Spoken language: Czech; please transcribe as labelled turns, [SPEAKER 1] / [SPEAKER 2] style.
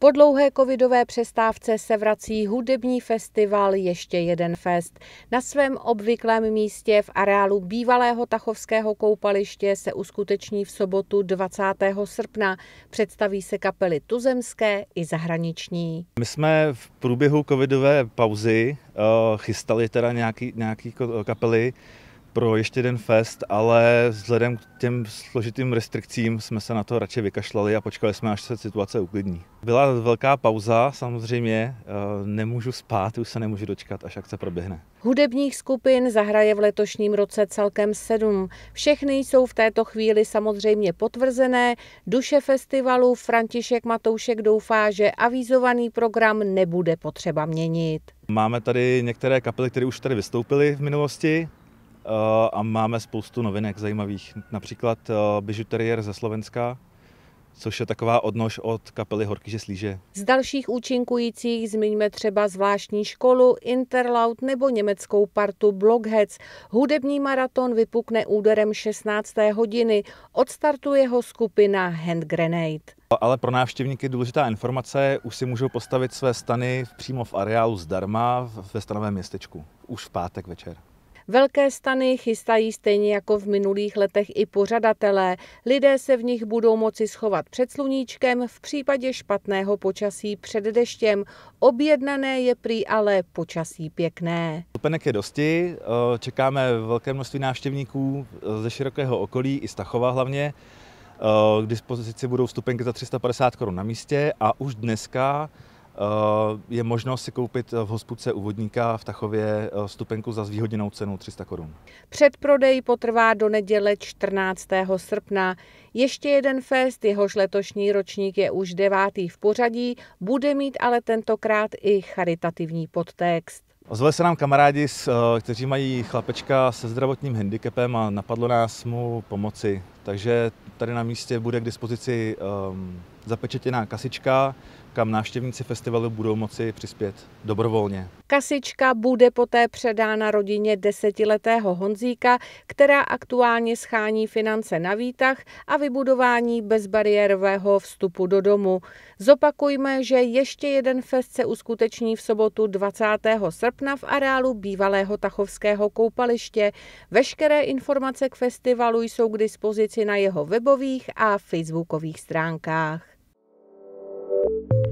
[SPEAKER 1] Po dlouhé covidové přestávce se vrací hudební festival Ještě jeden fest. Na svém obvyklém místě v areálu bývalého Tachovského koupaliště se uskuteční v sobotu 20. srpna. Představí se kapely tuzemské i zahraniční.
[SPEAKER 2] My jsme v průběhu covidové pauzy eh, chystali teda nějaký, nějaký kapely, pro ještě jeden fest, ale vzhledem k těm složitým restrikcím jsme se na to radši vykašlali a počkali jsme, až se situace uklidní. Byla velká pauza, samozřejmě eh, nemůžu spát, už se nemůžu dočkat, až akce proběhne.
[SPEAKER 1] Hudebních skupin zahraje v letošním roce celkem sedm. Všechny jsou v této chvíli samozřejmě potvrzené. Duše festivalu František Matoušek doufá, že avizovaný program nebude potřeba měnit.
[SPEAKER 2] Máme tady některé kapely, které už tady vystoupily v minulosti. Eh, a máme spoustu novinek zajímavých. Například eh, Bižuterier ze Slovenska, což je taková odnož od kapely Horky, že slíže.
[SPEAKER 1] Z dalších účinkujících zmiňme třeba zvláštní školu, Interlaut nebo německou partu Blockheads. Hudební maraton vypukne úderem 16. hodiny. Odstartuje ho skupina Hand Grenade.
[SPEAKER 2] Ale pro návštěvníky důležitá informace, už si můžou postavit své stany přímo v areálu zdarma ve stanovém městečku, už v pátek večer.
[SPEAKER 1] Velké stany chystají stejně jako v minulých letech i pořadatelé. Lidé se v nich budou moci schovat před sluníčkem, v případě špatného počasí před deštěm. Objednané je prý ale počasí pěkné.
[SPEAKER 2] Stupenek je dosti, eh, čekáme velké množství návštěvníků eh, ze širokého okolí, i Stachova hlavně. Eh, k dispozici budou stupenky za 350 korun na místě a už dneska Eh, je možnost si koupit eh, v hospodce u vodníka v Tachově eh, stupenku za zvýhodněnou cenu 300 korun.
[SPEAKER 1] Předprodej potrvá do neděle 14. srpna. Ještě jeden fest, jehož letošní ročník je už devátý v pořadí, bude mít ale tentokrát i charitativní podtext.
[SPEAKER 2] Ozvali se nám kamarádi, kteří mají chlapečka se zdravotním handicapem a napadlo nás mu pomoci. Takže tady na místě bude k dispozici um, zapečetěná kasička, kam návštěvníci festivalu budou moci přispět dobrovolně.
[SPEAKER 1] Kasička bude poté předána rodině desetiletého Honzíka, která aktuálně schání finance na výtah a vybudování bezbariérového vstupu do domu. Zopakujme, že ještě jeden fest se uskuteční v sobotu 20. srpna v areálu bývalého Tachovského koupaliště. Veškeré informace k festivalu jsou k dispozici na jeho webových a facebookových stránkách. thank you